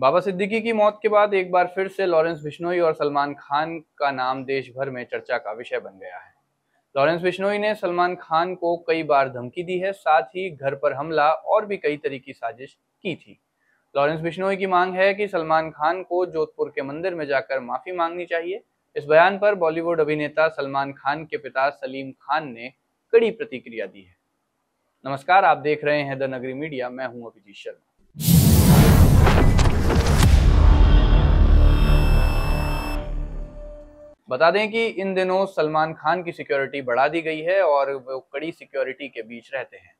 बाबा सिद्दीकी की मौत के बाद एक बार फिर से लॉरेंस बिश्नोई और सलमान खान का नाम देश भर में चर्चा का विषय बन गया है लॉरेंस बिश्नोई ने सलमान खान को कई बार धमकी दी है साथ ही घर पर हमला और भी कई तरह की साजिश की थी लॉरेंस बिश्नोई की मांग है कि सलमान खान को जोधपुर के मंदिर में जाकर माफी मांगनी चाहिए इस बयान पर बॉलीवुड अभिनेता सलमान खान के पिता सलीम खान ने कड़ी प्रतिक्रिया दी है नमस्कार आप देख रहे हैं द नगरी मीडिया मैं हूं अभिजीत शर्मा बता दें कि इन दिनों सलमान खान की सिक्योरिटी बढ़ा दी गई है और वो कड़ी सिक्योरिटी के बीच रहते हैं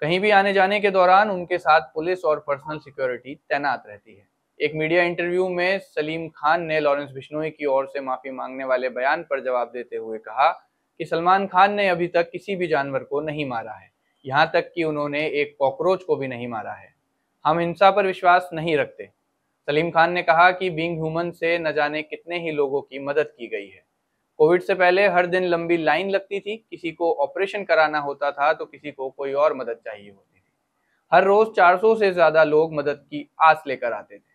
कहीं भी आने जाने के दौरान उनके साथ पुलिस और पर्सनल सिक्योरिटी तैनात रहती है एक मीडिया इंटरव्यू में सलीम खान ने लॉरेंस बिश्नोई की ओर से माफी मांगने वाले बयान पर जवाब देते हुए कहा कि सलमान खान ने अभी तक किसी भी जानवर को नहीं मारा है यहाँ तक कि उन्होंने एक कॉकरोच को भी नहीं मारा है हम हिंसा पर विश्वास नहीं रखते सलीम खान ने कहा कि बींग ह्यूमन से न जाने कितने ही लोगों की मदद की गई है कोविड से पहले हर दिन लंबी लाइन लगती थी किसी को ऑपरेशन कराना होता था तो किसी को कोई और मदद चाहिए होती थी हर रोज 400 से ज्यादा लोग मदद की आस लेकर आते थे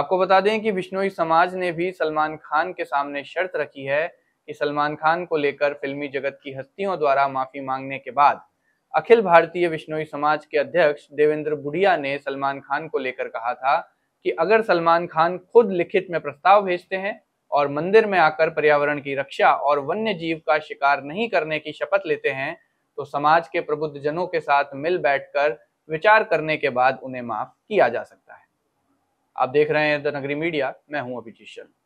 आपको बता दें कि बिश्नोई समाज ने भी सलमान खान के सामने शर्त रखी है कि सलमान खान को लेकर फिल्मी जगत की हस्तियों द्वारा माफी मांगने के बाद अखिल भारतीय बिश्नोई समाज के अध्यक्ष देवेंद्र बुढ़िया ने सलमान खान को लेकर कहा था कि अगर सलमान खान खुद लिखित में प्रस्ताव भेजते हैं और मंदिर में आकर पर्यावरण की रक्षा और वन्य जीव का शिकार नहीं करने की शपथ लेते हैं तो समाज के प्रबुद्ध जनों के साथ मिल बैठकर विचार करने के बाद उन्हें माफ किया जा सकता है आप देख रहे हैं द नगरी मीडिया मैं हूं अभिजीत शर्मा